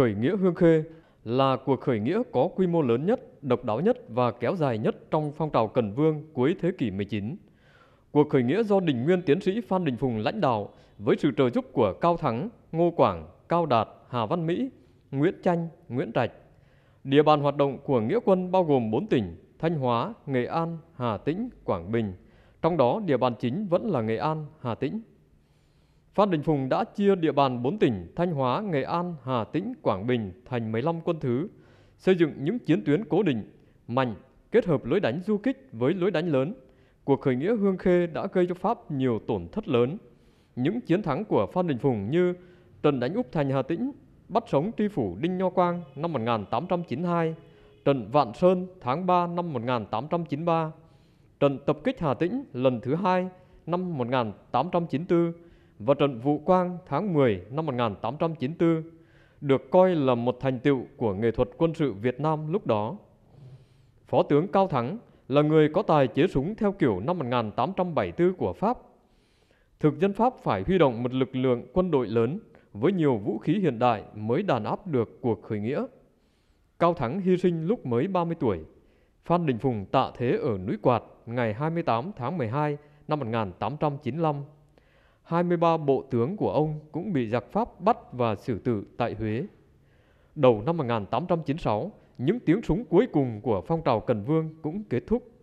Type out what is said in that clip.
Khởi nghĩa Hương Khê là cuộc khởi nghĩa có quy mô lớn nhất, độc đáo nhất và kéo dài nhất trong phong trào Cần Vương cuối thế kỷ 19. Cuộc khởi nghĩa do đình nguyên tiến sĩ Phan Đình Phùng lãnh đạo với sự trợ giúp của Cao Thắng, Ngô Quảng, Cao Đạt, Hà Văn Mỹ, Nguyễn Chanh, Nguyễn Trạch. Địa bàn hoạt động của nghĩa quân bao gồm 4 tỉnh Thanh Hóa, Nghệ An, Hà Tĩnh, Quảng Bình. Trong đó địa bàn chính vẫn là Nghệ An, Hà Tĩnh. Phan Đình Phùng đã chia địa bàn 4 tỉnh Thanh Hóa, Nghệ An, Hà Tĩnh, Quảng Bình thành 15 quân thứ, xây dựng những chiến tuyến cố định, mạnh, kết hợp lối đánh du kích với lối đánh lớn. Cuộc khởi nghĩa Hương Khê đã gây cho Pháp nhiều tổn thất lớn. Những chiến thắng của Phan Đình Phùng như trận đánh Úc Thành Hà Tĩnh, bắt sống tri phủ Đinh Nho Quang năm 1892, trận Vạn Sơn tháng 3 năm 1893, trận tập kích Hà Tĩnh lần thứ hai năm 1894 và trận Vũ Quang tháng 10 năm 1894 được coi là một thành tựu của nghệ thuật quân sự Việt Nam lúc đó. Phó tướng Cao Thắng là người có tài chế súng theo kiểu năm 1874 của Pháp. Thực dân Pháp phải huy động một lực lượng quân đội lớn với nhiều vũ khí hiện đại mới đàn áp được cuộc khởi nghĩa. Cao Thắng hy sinh lúc mới 30 tuổi. Phan Đình Phùng tạ thế ở núi Quạt ngày 28 tháng 12 năm 1895. 23 bộ tướng của ông cũng bị giặc Pháp bắt và xử tử tại Huế. Đầu năm 1896, những tiếng súng cuối cùng của phong trào Cần Vương cũng kết thúc